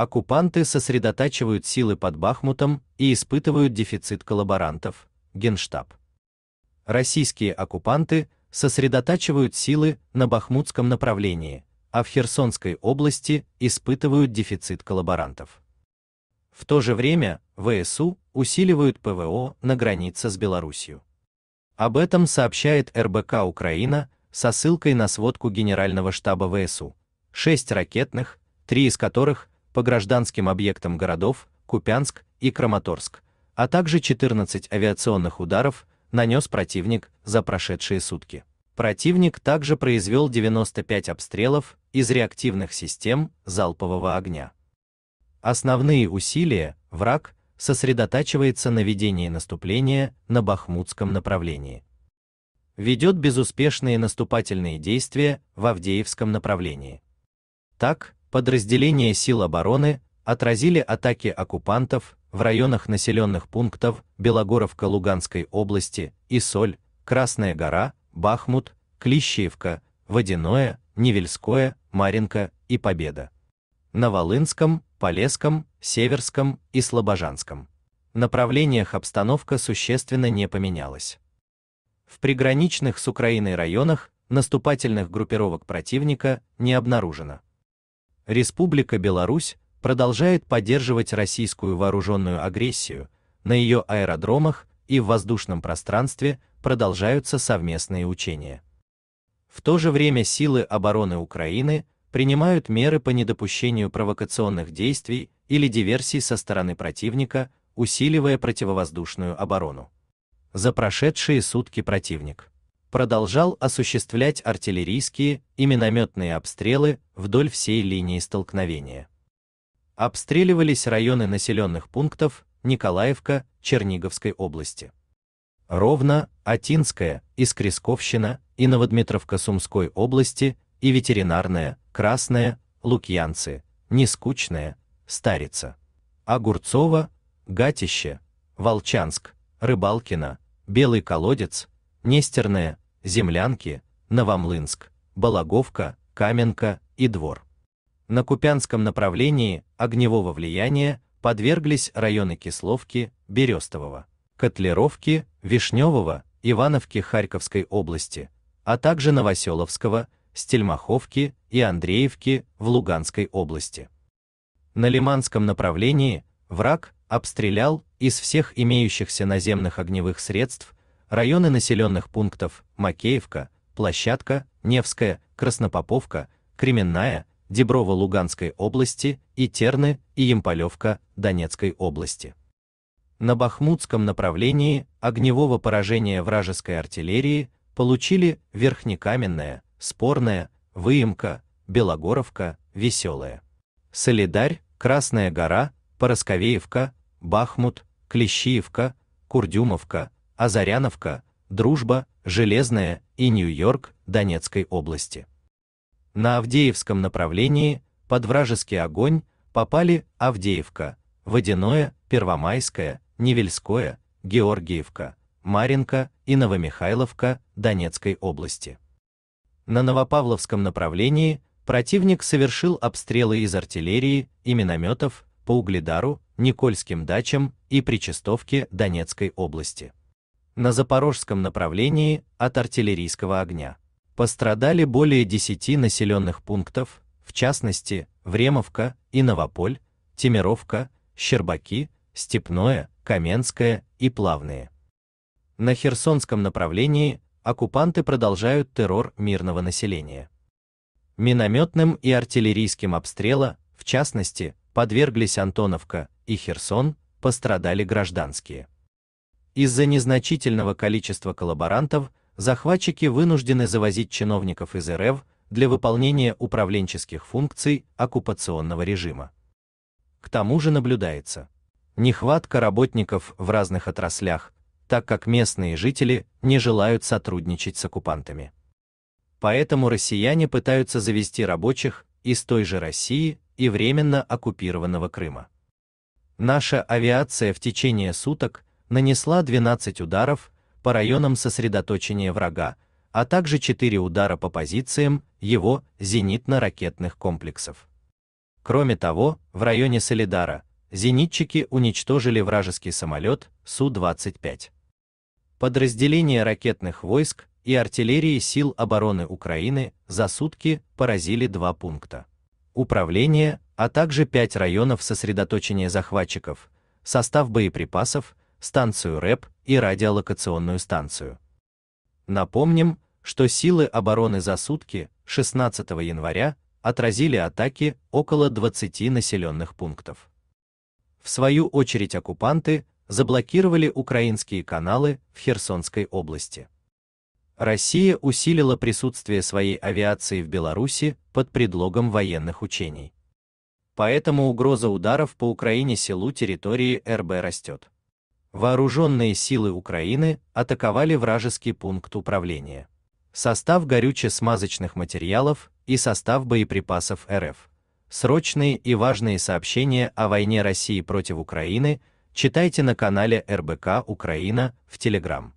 оккупанты сосредотачивают силы под Бахмутом и испытывают дефицит коллаборантов. Генштаб. Российские оккупанты сосредотачивают силы на бахмутском направлении, а в Херсонской области испытывают дефицит коллаборантов. В то же время ВСУ усиливают ПВО на границе с Белоруссией. Об этом сообщает РБК Украина со ссылкой на сводку Генерального штаба ВСУ. Шесть ракетных, три из которых по гражданским объектам городов Купянск и Краматорск, а также 14 авиационных ударов нанес противник за прошедшие сутки. Противник также произвел 95 обстрелов из реактивных систем залпового огня. Основные усилия враг сосредотачивается на ведении наступления на Бахмутском направлении. Ведет безуспешные наступательные действия в Авдеевском направлении. Так, подразделения сил обороны отразили атаки оккупантов в районах населенных пунктов Белогоровка Луганской области, Исоль, Красная гора, Бахмут, Клещеевка, Водяное, Невельское, Маринка и Победа. На Волынском, Полесском, Северском и Слобожанском направлениях обстановка существенно не поменялась. В приграничных с Украиной районах наступательных группировок противника не обнаружено. Республика Беларусь продолжает поддерживать российскую вооруженную агрессию, на ее аэродромах и в воздушном пространстве продолжаются совместные учения. В то же время силы обороны Украины принимают меры по недопущению провокационных действий или диверсий со стороны противника, усиливая противовоздушную оборону. За прошедшие сутки противник продолжал осуществлять артиллерийские и минометные обстрелы вдоль всей линии столкновения. Обстреливались районы населенных пунктов Николаевка, Черниговской области. Ровно, Атинская, Искресковщина и Новодмитровка Сумской области и ветеринарная, Красная, Лукьянцы, Нескучная, Старица. Огурцово, Гатище, Волчанск, Рыбалкина, Белый колодец, Нестерная, Землянки, Новомлынск, Балаговка, Каменка и Двор. На Купянском направлении огневого влияния подверглись районы Кисловки, Берестового, Котлеровки, Вишневого, Ивановки Харьковской области, а также Новоселовского, Стельмаховки и Андреевки в Луганской области. На Лиманском направлении враг обстрелял из всех имеющихся наземных огневых средств районы населенных пунктов Макеевка, Площадка, Невская, Краснопоповка, Кременная, Деброво Луганской области и Терны и Емполевка Донецкой области. На Бахмутском направлении огневого поражения вражеской артиллерии получили Верхнекаменная, Спорная, Выемка, Белогоровка, Веселая. Солидарь, Красная гора, Поросковеевка, Бахмут, Клещиевка, Курдюмовка, Азаряновка, Дружба, Железная и Нью-Йорк Донецкой области. На Авдеевском направлении под вражеский огонь попали Авдеевка, Водяное, Первомайское, Невельское, Георгиевка, Маринка и Новомихайловка Донецкой области. На Новопавловском направлении противник совершил обстрелы из артиллерии и минометов по Угледару, Никольским дачам и Причастовке Донецкой области на запорожском направлении от артиллерийского огня. Пострадали более 10 населенных пунктов, в частности, Времовка и Новополь, Темировка, Щербаки, Степное, Каменское и Плавные. На Херсонском направлении оккупанты продолжают террор мирного населения. Минометным и артиллерийским обстрела, в частности, подверглись Антоновка и Херсон, пострадали гражданские. Из-за незначительного количества коллаборантов захватчики вынуждены завозить чиновников из РФ для выполнения управленческих функций оккупационного режима. К тому же наблюдается нехватка работников в разных отраслях, так как местные жители не желают сотрудничать с оккупантами. Поэтому россияне пытаются завести рабочих из той же России и временно оккупированного Крыма. Наша авиация в течение суток нанесла 12 ударов по районам сосредоточения врага, а также 4 удара по позициям его зенитно-ракетных комплексов. Кроме того, в районе Солидара зенитчики уничтожили вражеский самолет Су-25. Подразделения ракетных войск и артиллерии сил обороны Украины за сутки поразили два пункта. Управление, а также пять районов сосредоточения захватчиков, состав боеприпасов, станцию РЭП и радиолокационную станцию. Напомним, что силы обороны за сутки 16 января отразили атаки около 20 населенных пунктов. В свою очередь оккупанты заблокировали украинские каналы в Херсонской области. Россия усилила присутствие своей авиации в Беларуси под предлогом военных учений. Поэтому угроза ударов по Украине селу территории РБ растет. Вооруженные силы Украины атаковали вражеский пункт управления. Состав горюче-смазочных материалов и состав боеприпасов РФ. Срочные и важные сообщения о войне России против Украины читайте на канале РБК Украина в Телеграм.